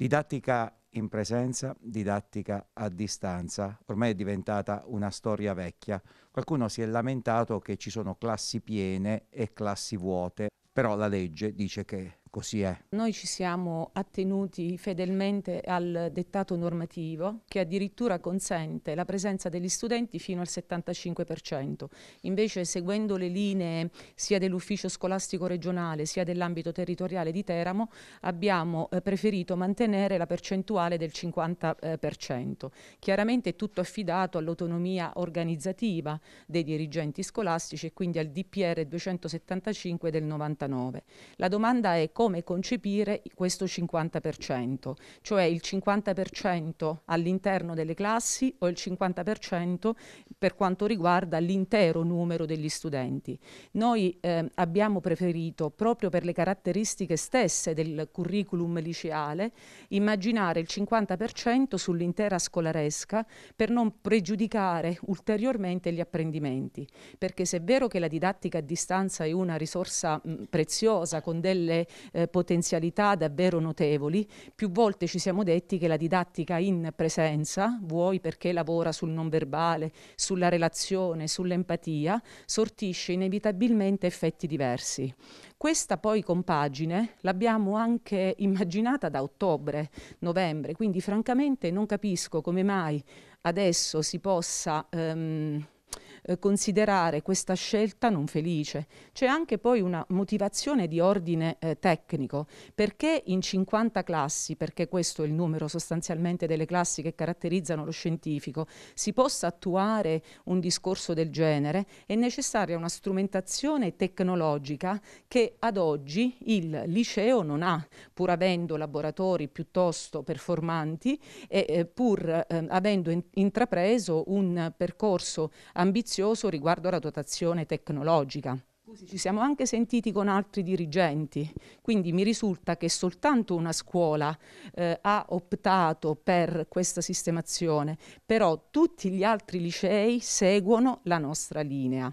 Didattica in presenza, didattica a distanza, ormai è diventata una storia vecchia. Qualcuno si è lamentato che ci sono classi piene e classi vuote, però la legge dice che Così è. Noi ci siamo attenuti fedelmente al dettato normativo che addirittura consente la presenza degli studenti fino al 75%. Invece seguendo le linee sia dell'ufficio scolastico regionale sia dell'ambito territoriale di Teramo abbiamo eh, preferito mantenere la percentuale del 50%. Eh, Chiaramente è tutto affidato all'autonomia organizzativa dei dirigenti scolastici e quindi al DPR 275 del 99. La domanda è come concepire questo 50%, cioè il 50% all'interno delle classi o il 50% per quanto riguarda l'intero numero degli studenti. Noi eh, abbiamo preferito, proprio per le caratteristiche stesse del curriculum liceale, immaginare il 50% sull'intera scolaresca per non pregiudicare ulteriormente gli apprendimenti, perché se è vero che la didattica a distanza è una risorsa mh, preziosa con delle eh, potenzialità davvero notevoli. Più volte ci siamo detti che la didattica in presenza, vuoi perché lavora sul non verbale, sulla relazione, sull'empatia, sortisce inevitabilmente effetti diversi. Questa poi compagine l'abbiamo anche immaginata da ottobre, novembre, quindi francamente non capisco come mai adesso si possa... Ehm, eh, considerare questa scelta non felice. C'è anche poi una motivazione di ordine eh, tecnico, perché in 50 classi, perché questo è il numero sostanzialmente delle classi che caratterizzano lo scientifico, si possa attuare un discorso del genere, è necessaria una strumentazione tecnologica che ad oggi il liceo non ha, pur avendo laboratori piuttosto performanti e eh, pur eh, avendo in intrapreso un percorso ambizioso ambizioso riguardo alla dotazione tecnologica. Ci siamo anche sentiti con altri dirigenti, quindi mi risulta che soltanto una scuola eh, ha optato per questa sistemazione, però tutti gli altri licei seguono la nostra linea.